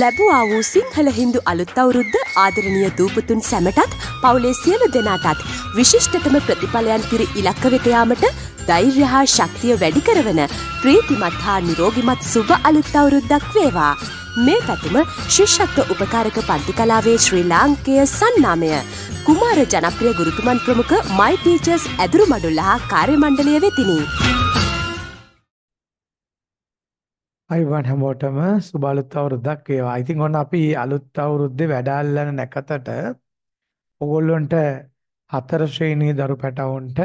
ලැබවා වූ සිංහල හින්දු අලුත් අවුරුද්ද ආදරණීය දූපතුන් සැමටත් පවුලේ සියලු දෙනාටත් විශිෂ්ටතම ප්‍රතිඵලයන් පිරි ඉලක්ක වෙත යාමට ධෛර්ය හා ශක්තිය වැඩි කරවන ප්‍රීතිමත් හා නිරෝගිමත් සුබ අලුත් අවුරුද්දක් වේවා. මේ පැතුම ශිෂ්‍යත්ව උපකාරක පන්ති කලාවේ ශ්‍රී ලාංකේය සන්නාමය. කුමාර ජනප්‍රිය ගුරුතුමන් ප්‍රමුඛ මයි ටීචර්ස් ඇදුරු මඩුල්ලා කාර්යමණ්ඩලය වෙතිනි. අයිබන් හැමෝටම සුබ අලුත් අවුරුද්දක් වේවා. ඉතින් ඔන්න අපි අලුත් අවුරුද්දේ වැඩාල්ලන නැකතට ඕගොල්ලොන්ට හතර ශ්‍රේණී දරු පැටවුන්ට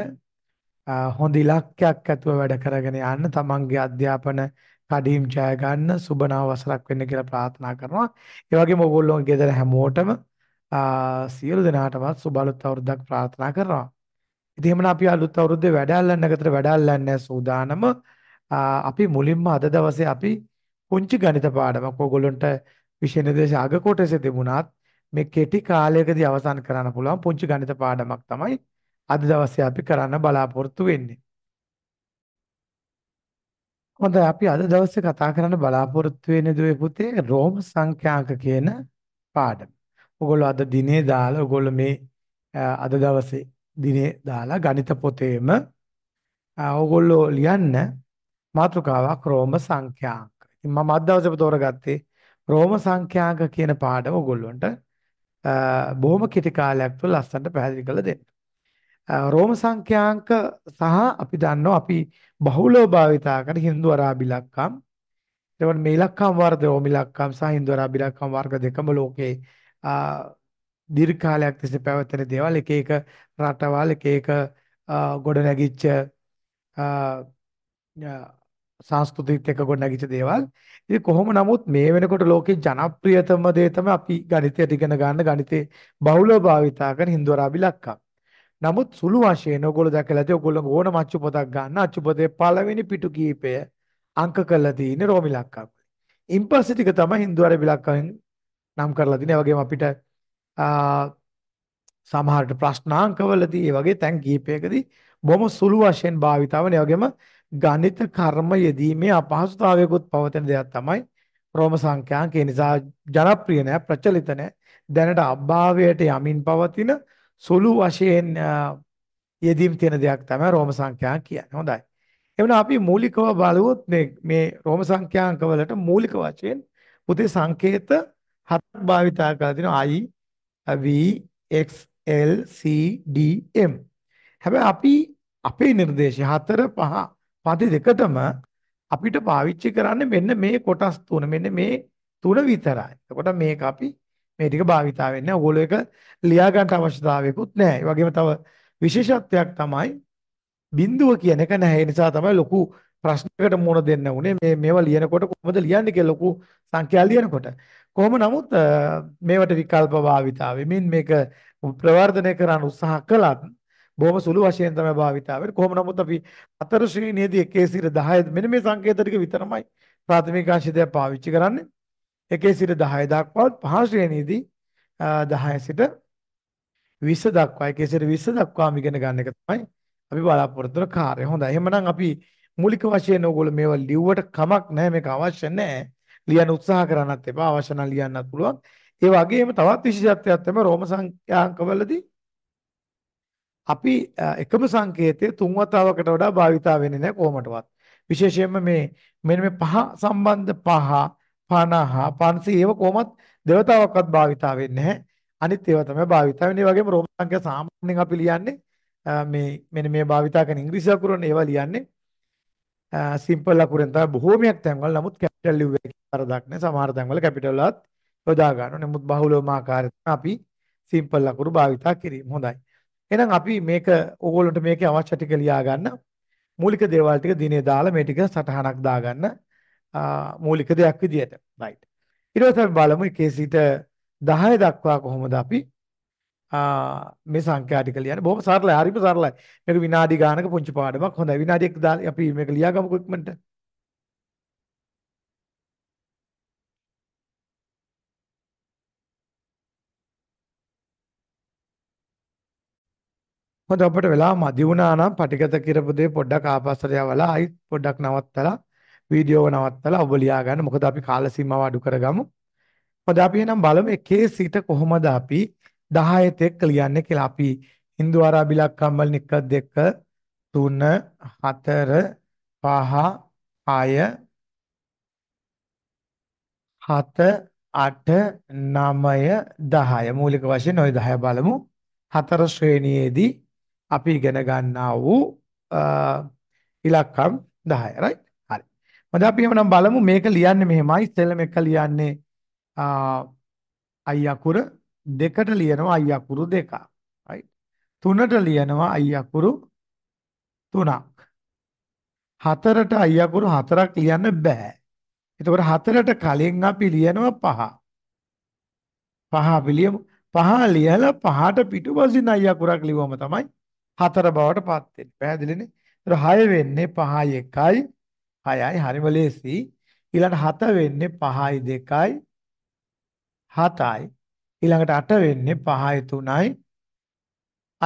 හොඳ ඉලක්කයක් ඇතුව වැඩ කරගෙන යන්න තමන්ගේ අධ්‍යාපන කඩින් ජය ගන්න සුබ නව වසරක් වෙන්න කියලා ප්‍රාර්ථනා කරනවා. ඒ වගේම ඕගොල්ලෝගේ ගෙදර හැමෝටම සියලු දෙනාටමත් සුබ අලුත් අවුරුද්දක් ප්‍රාර්ථනා කරනවා. ඉතින් එhmenනම් අපි අලුත් අවුරුද්දේ වැඩාල්ලන නැකතට වැඩාල්ලන්නේ සූදානම අපි මුලින්ම අද දවසේ අපි පුංචි ගණිත පාඩමක් ඕගොල්ලන්ට විෂය නිර්දේශ අග කොටසේ තිබුණත් මේ කෙටි කාලයකදී අවසන් කරන්න පුළුවන් පුංචි ගණිත පාඩමක් තමයි අද දවසේ අපි කරන්න බලාපොරොත්තු වෙන්නේ. හොඳයි අපි අද දවසේ කතා කරන්න බලාපොරොත්තු වෙන්නේ දුවේ පුතේ රෝම සංඛ්‍යාක කියන පාඩම. ඔගොල්ලෝ අද දිනේ දාලා ඔගොල්ලෝ මේ අද දවසේ දිනේ දාලා ගණිත පොතේම ඕගොල්ලෝ ලියන්න මාතෘකාවක් රෝම සංඛ්‍යාංක. ඉතින් මම අද දවසේම තෝරගත්තේ රෝම සංඛ්‍යාංක කියන පාඩම ඔයගොල්ලන්ට බොහොම කෙටි කාලයක් තුළ ලස්සනට පැහැදිලි කරලා දෙන්න. රෝම සංඛ්‍යාංක සහ අපි දන්නවා අපි බහුලව භාවිතා කරන Hindu Arabi ලක්කම් එතකොට මේ ලක්කම් වර්ග රෝම ලක්කම් සහ Hindu Arabi ලක්කම් වර්ග දෙකම ලෝකේ දීර්ඝ කාලයක් තිස්සේ පැවතෙන දේවල් එක එක රටවල් එක එක ගොඩනැගිච්ච සංස්කෘතිත් එක්ක ගොඩනැගිච්ච දේවල්. ඉතින් කොහොම නමුත් මේ වෙනකොට ලෝකේ ජනප්‍රියතම දේ තමයි අපි ගණිතයට ඉගෙන ගන්න ගණිතේ බහුලව භාවිතා කරන හින්දු අරාබි ලක්කම්. නමුත් සුළු වශයෙන් ඔයගොල්ලෝ දැකලා ඇති ඔයගොල්ලෝ ඕනම අච්චු පොතක් ගන්න අච්චු පොතේ පළවෙනි පිටු කීපය අංක කරලා තියෙන රෝමි ලක්කම්. ඉම්පස්සේ ටික තමයි හින්දු අරාබි ලක්කම් නම් කරලා තියෙන. ඒ වගේම අපිට සමහරට ප්‍රශ්නාංකවලදී ඒ වගේ තැන් කීපයකදී බොහොම සුළු වශයෙන් භාවිතාවනේ වගේම ගණිත කර්ම යෙදීමේ අපහසුතාවයකුත් පවතින දෙයක් තමයි රෝම සංඛ්‍යා කියන නිසා ජනප්‍රිය නැහැ ප්‍රචලිත නැහැ දැනට අභාවයට යමින් පවතින සුළු වශයෙන් යෙදීම් තියෙන දෙයක් තමයි රෝම සංඛ්‍යා කියන්නේ හොඳයි එවනම් අපි මූලිකව බලුවොත් මේ මේ රෝම සංඛ්‍යාංක වලට මූලික වශයෙන් පුතේ සංකේත හතක් භාවිතා කරලා තිනවා i v x l c d m හැබැයි අපි අපේ නිර්දේශ 4 5 පති දෙකතම අපිට පාවිච්චි කරන්න මෙන්න මේ කොටස් තුන මෙන්න මේ තුන විතරයි. එතකොට මේක අපි මේ ටික භාවිතා වෙන්නේ. ඕගොල්ලෝ එක ලියා ගන්න අවශ්‍යතාවයකුත් නැහැ. ඒ වගේම තව විශේෂත්වයක් තමයි බිඳුව කියන එක නැහැ. ඒ නිසා තමයි ලොකු ප්‍රශ්නයකට මුහුණ දෙන්න උනේ මේ මේවා ලියනකොට කොහොමද ලියන්නේ කියලා ලොකු සංඛ්‍යා ලියනකොට කොහොම නමුත් මේවට විකල්ප භාවිතාවෙමින් මේක ප්‍රවර්ධනය කරන්න උත්සාහ කළත් බොහොම සුළු වශයෙන් තමයි භාවිතා වෙන්නේ. කොහොම නමුත් අපි අතර ශ්‍රේණියේදී 1 සිට 10 මෙන්න මේ සංකේත ටික විතරමයි ප්‍රාථමික අංශය පාවිච්චි කරන්නේ. 1 සිට 10 දක්වාත් පහ ශ්‍රේණියේදී 10 සිට 20 දක්වා 1 සිට 20 දක්වාම ඉගෙන ගන්න එක තමයි අපි බලාපොරොත්තු වෙන කාර්යය. හොඳයි. එහෙමනම් අපි මූලික වශයෙන් ඕගොල්ලෝ මේවා ලිව්වට කමක් නැහැ. මේක අවශ්‍ය නැහැ. ලියන්න උත්සාහ කරන්නත් එපා. අවශ්‍ය නම් ලියන්නත් පුළුවන්. ඒ වගේම තවත් විශේෂත්වයක් තමයි රෝම සංඛ්‍යාංකවලදී අපි එකම සංකේතය තුන් වතාවකට වඩා භාවිතා වෙන්නේ නැහැ කොහොමඩවත්. විශේෂයෙන්ම මේ මෙන්න මේ පහ සම්බන්ධ පහ 50 500 ඒව කොහොමත් දෙවතාවක්වත් භාවිතා වෙන්නේ නැහැ. අනිත් ඒවා තමයි භාවිතා වෙන්නේ. ඒ වගේම රෝම සංඛ්‍යා සාමාන්‍යයෙන් අපි ලියන්නේ මේ මෙන්න මේ භාවිතා කරන ඉංග්‍රීසි අකුරන ඒවා ලියන්නේ සිම්පල් අකුරෙන් තමයි බොහෝමයක් තැන්වල නමුත් කැපිටල් ලිව් එකේ වරදක් නැහැ. සමහර තැන්වල කැපිටල් වලත් යොදා ගන්නවා. නමුත් බහුලවම ආකාරයට අපි සිම්පල් අකුරු භාවිතා කිරීම හොඳයි. එහෙනම් අපි මේක ඕගොල්ලන්ට මේකේ අවශ්‍ය ටික ලියා ගන්න. මූලික දේවල් ටික දිනේ දාලා මේ ටික සටහනක් දාගන්න මූලික දෙයක් විදියට. right. ඊට පස්සේ අපි බලමු 1 සිට 10 දක්වා කොහොමද අපි මේ සංඛ්‍යා ටික ලියන්නේ. බොහොම සරලයි. හරිම සරලයි. මේක විනාඩි ගානක පුංචි පාඩමක්. හොඳයි. විනාඩි 1 දාලා අපි මේක ලියාගමුකෝ ඉක්මනට. හොඳ අපිට වෙලාව මදි වුණා නම් පටිගත කරපු දේ පොඩ්ඩක් ආපස්සට යවලා ආයි පොඩ්ඩක් නවත්තලා වීඩියෝව නවත්තලා ඔබ ලියා ගන්න. මොකද අපි කාල සීමාව අඩු කරගමු. මොකද අපි එහෙනම් බලමු එකේ සිට කොහොමද අපි 10 තෙක් ලියන්නේ කියලා. අපි Hindu Arabi ලක්කම්වල 1 2 3 4 5 6 7 8 9 10 මූලික වශයෙන් ওই 10 බලමු. හතර ශ්‍රේණියේදී අපි ඉගෙන ගන්නා වූ ඉලක්කම් 10 right හරි මද අපි එහෙනම් බලමු මේක ලියන්නේ මෙහෙමයි ඉස්සෙල්ලම එක ලියන්නේ අයි අකුර දෙකට ලියනවා අයි අකුරු දෙක right තුනට ලියනවා අයි අකුරු තුනක් හතරට අයි අකුරු හතරක් ලියන්න බෑ එතකොට හතරට කලින් අපි ලියනවා පහ පහ අපි ලියමු පහ ලියලා පහට පිටුපසින් අයි අකුරක් ලිව්වම තමයි හතර බවට පත් වෙන්නේ. පැහැදිලිනේ? ඒතර 6 වෙන්නේ 5යි 1යි 6යි හරිම ලේසි. ඊළඟට 7 වෙන්නේ 5යි 2යි 7යි. ඊළඟට 8 වෙන්නේ 5යි 3යි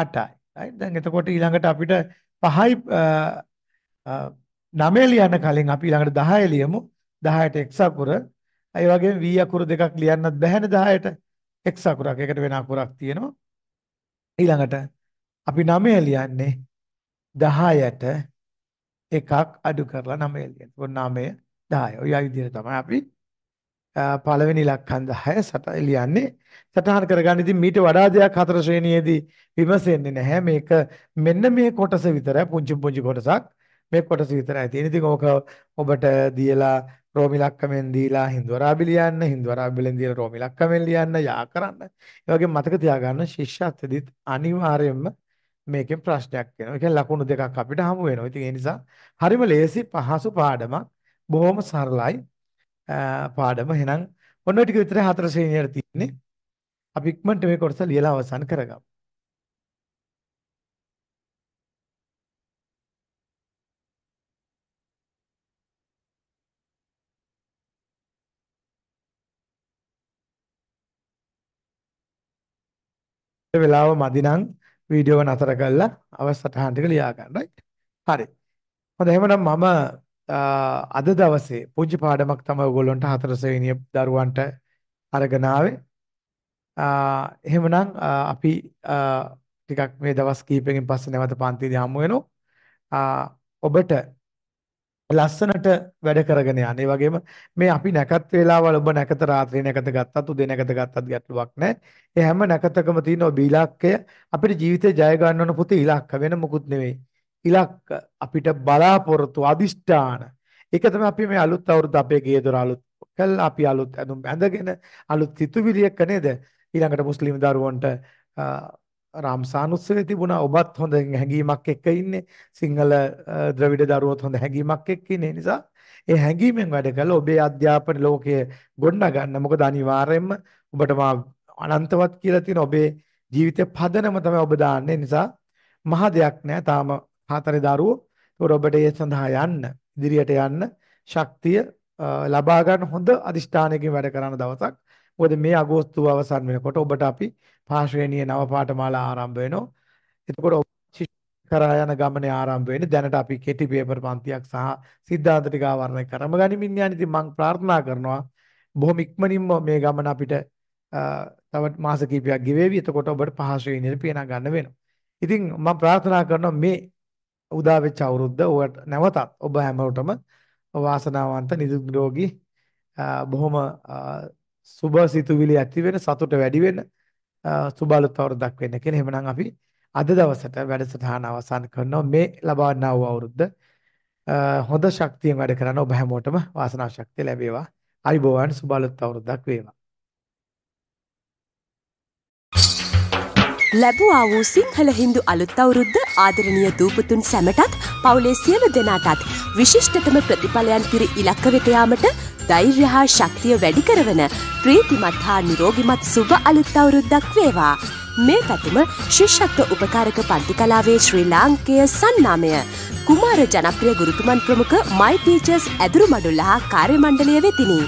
8යි. right? දැන් එතකොට ඊළඟට අපිට 5යි 9 ලියන්න කලින් අපි ඊළඟට 10 ලියමු. 10ට x අකුර. ඒ වගේම v අකුරු දෙකක් ලියන්නත් බැහැනේ 10ට. x අකුරක්. ඒකට වෙන අකුරක් තියෙනවා. ඊළඟට අපි 9 ලියන්නේ 10ට එකක් අඩු කරලා 9 ලියන. ඔන්න 9 10. ඔය විදිහට තමයි අපි පළවෙනි ඉලක්කම් 10 සට ලියන්නේ. සටහන් කරගන්න ඉතින් මීට වඩා දෙයක් හතර ශ්‍රේණියේදී විමසෙන්නේ නැහැ. මේක මෙන්න මේ කොටස විතරයි පුංචි පුංචි කොටසක්. මේ කොටස විතරයි තියෙන. ඉතින් ඕක ඔබට දීලා රෝම ඉලක්කමෙන් දීලා හින්දු අරාබි ලියන්න, හින්දු අරාබිලෙන් දීලා රෝම ඉලක්කමෙන් ලියන්න, යා කරන්න. ඒ වගේ මතක තියාගන්න ශිෂ්‍යත්වදීත් අනිවාර්යයෙන්ම මේකෙන් ප්‍රශ්නයක් වෙනවා. ඒ කියන්නේ ලකුණු දෙකක් අපිට හමු වෙනවා. ඉතින් ඒ නිසා හරිම ලේසි පහසු පාඩමක්. බොහොම සරලයි පාඩම. එහෙනම් ඔන්න ඔය ටික විතරයි හතර ශ්‍රේණියට තියෙන්නේ. අපි ඉක්මනට මේ කොටස ලියලා අවසන් කරගමු. වෙලාව මදි නම් වීඩියෝව නතර කරලා අවස්ථාන ටික ලියා ගන්නයි. හරි. හොඳ එහෙනම් මම අද දවසේ පුංචි පාඩමක් තමයි ඔයගොල්ලන්ට හතර ශ්‍රේණිය දරුවන්ට අරගෙන ආවේ. එහෙමනම් අපි ටිකක් මේ දවස් කීපෙකින් පස්සේ නැවත පන්තිදී හමු වෙනවා. ඔබට ලස්සනට වැඩ කරගෙන යන. ඒ වගේම මේ අපි නැකත් වේලාවල් ඔබ නැකත රාත්‍රී නැකත ගත්තත් උදේ නැකත ගත්තත් ගැටලුවක් නැහැ. ඒ හැම නැකතකම තියෙන ඔබ ඉලක්කය අපිට ජීවිතේ ජය ගන්න ඕන පුතේ ඉලක්ක වෙන මොකුත් නෙවෙයි. ඉලක්ක අපිට බලාපොරොත්තු අදිෂ්ඨාන. ඒක තමයි අපි මේ අලුත් අවුරුද්ද අපේ ගේ දොර අලුත් කළා අපි අලුත් ඇඳුම් ඇඳගෙන අලුත් සිතුවිලි එක්ක නේද ඊළඟට මුස්ලිම් දරුවන්ට රාම්සානුස්සවේ තිබුණා ඔබත් හොඳ හැඟීමක් එක්ක ඉන්නේ සිංහල ද්‍රවිඩ දරුවොත් හොඳ හැඟීමක් එක්ක ඉන්නේ නිසා ඒ හැඟීමෙන් වැඩ කළා ඔබේ අධ්‍යාපන ලෝකය ගොඩනගන්න මොකද අනිවාර්යයෙන්ම ඔබට මා අනන්තවත් කියලා තියෙන ඔබේ ජීවිතේ පදනම තමයි ඔබ දාන්නේ නිසා මහ දෙයක් නෑ තාම හතරේ දරුවෝ ඒක ඔබට ඒ සඳහා යන්න ඉදිරියට යන්න ශක්තිය ලබා ගන්න හොඳ අදිෂ්ඨානයකින් වැඩ කරන දවසක් මොකද මේ අගෝස්තු අවසන් වෙනකොට ඔබට අපි පාශ්‍රේණිය නව පාඨමාලා ආරම්භ වෙනවා. එතකොට කරා යන ගමනේ ආරම්භ වෙන්නේ දැනට අපි කෙටි පේපර් පන්තියක් සහ සිද්ධාන්ත ටික ආවරණය කරම ගනිමින් යන ඉතින් මම ප්‍රාර්ථනා කරනවා බොහොම ඉක්මනින්ම මේ ගමන අපිට තව මාස කිහිපයක් ගෙවේවි. එතකොට ඔබට පහසු වෙනියට පියනා ගන්න වෙනවා. ඉතින් මම ප්‍රාර්ථනා කරනවා මේ උදා වෙච්ච අවුරුද්ද ඔයාට නැවතත් ඔබ හැමෝටම වාසනාවන්ත නිදුක් නිරෝගී බොහොම සුබ සිතුවිලි ඇති වෙන සතුට වැඩි වෙන සුබලුත් අවුරුද්දක් වෙන්න කියලා. එහෙමනම් අපි අද දවසට වැඩසටහන අවසන් කරනවා. මේ ලබන්නා වූ අවුරුද්ද හොඳ ශක්තියෙන් වැඩ කරන ඔබ හැමෝටම වාසනාව ශක්තිය ලැබේවා. අයිබෝවන් සුබලුත් අවුරුද්දක් වේවා. ලැබුවා වූ සිංහල හින්දු අලුත් අවුරුද්ද ආදරණීය දූපතුන් සැමටත් පවුලේ සියලු දෙනාටත් විශිෂ්ටතම ප්‍රතිඵලයන් පිරි ඉලක්ක වෙත යාමට ධෛර්ය හා ශක්තිය වැඩි කරවන ප්‍රීතිමත් හා නිරෝගිමත් සුබ අලුත් අවුරුද්දක් වේවා. මේ පැතුම ශිෂ්ෂත්ව උපකාරක පන්ති කලාවේ ශ්‍රී ලාංකය සන්නාමය. කුමාර ජනප්‍රිය ගුරුතුමන් ප්‍රමුඛ මයිටීචර්ස් ඇදුරු මඩුල්ලා කාර්යමණ්ඩලය වෙතිනි.